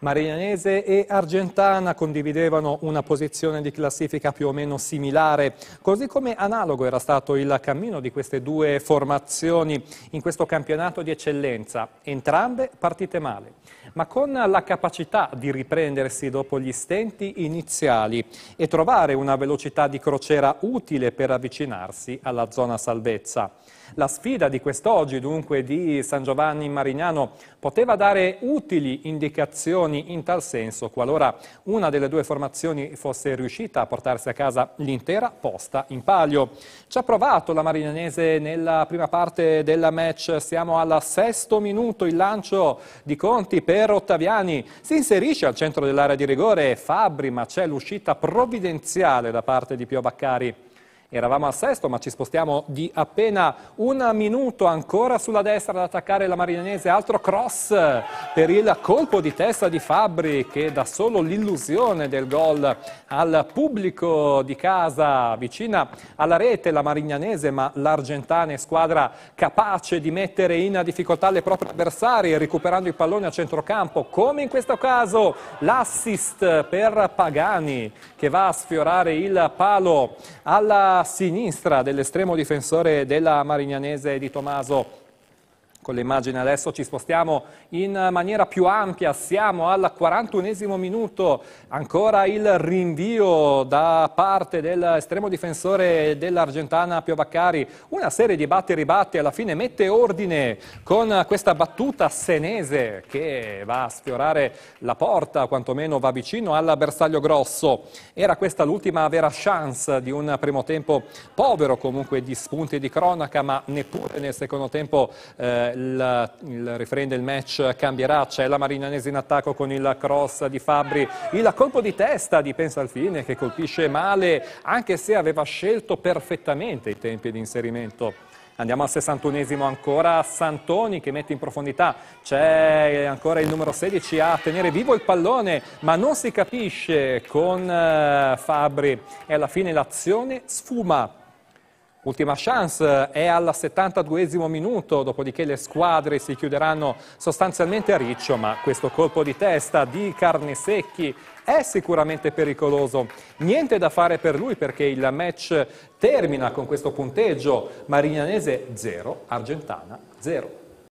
Marinese e Argentana condividevano una posizione di classifica più o meno similare, così come analogo era stato il cammino di queste due formazioni in questo campionato di eccellenza, entrambe partite male, ma con la capacità di riprendersi dopo gli stenti iniziali e trovare una velocità di crociera utile per avvicinarsi alla zona salvezza. La sfida di quest'oggi, dunque, di San Giovanni Marignano poteva dare utili indicazioni elezioni in tal senso qualora una delle due formazioni fosse riuscita a portarsi a casa l'intera posta in palio. Ci ha provato la marinese nella prima parte della match, siamo al sesto minuto, il lancio di Conti per Ottaviani si inserisce al centro dell'area di rigore Fabri ma c'è l'uscita provvidenziale da parte di Pio Baccari. Eravamo a sesto, ma ci spostiamo di appena un minuto ancora sulla destra ad attaccare la Marinese. Altro cross per il colpo di testa di Fabri che dà solo l'illusione del gol al pubblico di casa. Vicina alla rete la Marignanese ma l'Argentana è squadra capace di mettere in difficoltà le proprie avversarie, recuperando il pallone a centrocampo, come in questo caso l'assist per Pagani che va a sfiorare il palo alla sinistra dell'estremo difensore della Marignanese di Tommaso con le immagini adesso ci spostiamo in maniera più ampia, siamo al 41 minuto, ancora il rinvio da parte dell'estremo difensore dell'Argentana Piovaccari, una serie di batti e ribatti, alla fine mette ordine con questa battuta senese che va a sfiorare la porta, quantomeno va vicino al bersaglio grosso. Era questa l'ultima vera chance di un primo tempo povero comunque di spunti di cronaca, ma neppure nel secondo tempo eh, il, il referente del match cambierà, c'è la Marinanese in attacco con il cross di Fabri, il colpo di testa di Pensalfine che colpisce male anche se aveva scelto perfettamente i tempi di inserimento. Andiamo al 61esimo ancora, Santoni che mette in profondità, c'è ancora il numero 16 a tenere vivo il pallone, ma non si capisce con eh, Fabri e alla fine l'azione sfuma Ultima chance è al 72 minuto, dopodiché le squadre si chiuderanno sostanzialmente a riccio, ma questo colpo di testa di carne secchi è sicuramente pericoloso. Niente da fare per lui perché il match termina con questo punteggio. Marignanese 0, Argentana 0.